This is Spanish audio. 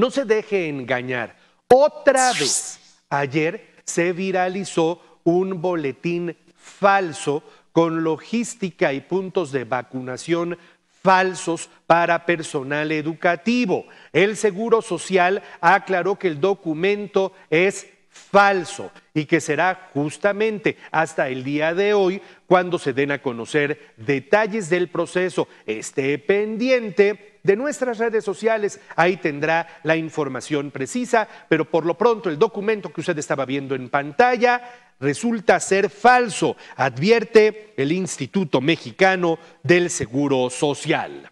No se deje engañar. Otra vez, ayer se viralizó un boletín falso con logística y puntos de vacunación falsos para personal educativo. El Seguro Social aclaró que el documento es falso y que será justamente hasta el día de hoy cuando se den a conocer detalles del proceso. Esté pendiente de nuestras redes sociales, ahí tendrá la información precisa, pero por lo pronto el documento que usted estaba viendo en pantalla resulta ser falso, advierte el Instituto Mexicano del Seguro Social.